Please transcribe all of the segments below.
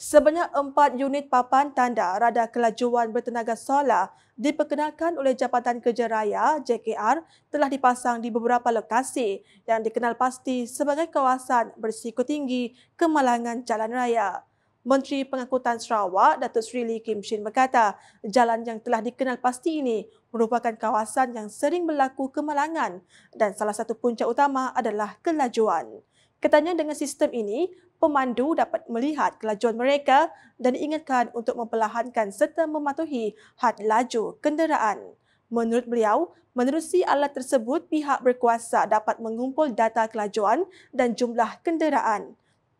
Sebanyak empat unit papan tanda radar kelajuan bertenaga solar diperkenalkan oleh Jabatan Kerja Raya JKR telah dipasang di beberapa lokasi yang dikenal pasti sebagai kawasan berisiko tinggi kemalangan jalan raya. Menteri Pengangkutan Sarawak, Datuk Sri Lee Kim Shin berkata, jalan yang telah dikenal pasti ini merupakan kawasan yang sering berlaku kemalangan dan salah satu punca utama adalah kelajuan. Ketanya dengan sistem ini, pemandu dapat melihat kelajuan mereka dan diingatkan untuk memperlahankan serta mematuhi had laju kenderaan. Menurut beliau, menerusi alat tersebut pihak berkuasa dapat mengumpul data kelajuan dan jumlah kenderaan.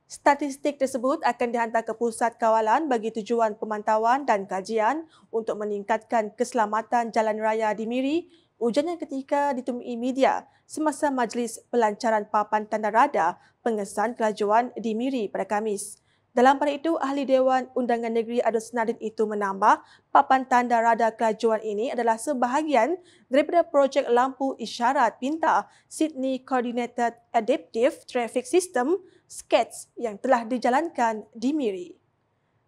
Statistik tersebut akan dihantar ke pusat kawalan bagi tujuan pemantauan dan kajian untuk meningkatkan keselamatan jalan raya di Miri, Ujian yang ketika ditemui media semasa majlis pelancaran papan tanda rada pengesan kelajuan di Miri pada Kamis. Dalam pada itu, Ahli Dewan Undangan Negeri Adun Senadin itu menambah papan tanda rada kelajuan ini adalah sebahagian daripada projek lampu isyarat pintar Sydney Coordinated Adaptive Traffic System SCATS yang telah dijalankan di Miri.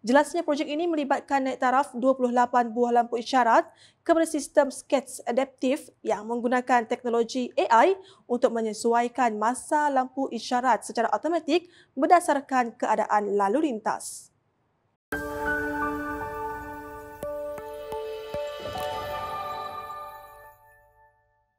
Jelasnya projek ini melibatkan naik taraf 28 buah lampu isyarat kepada sistem sketch adaptif yang menggunakan teknologi AI untuk menyesuaikan masa lampu isyarat secara automatik berdasarkan keadaan lalu lintas.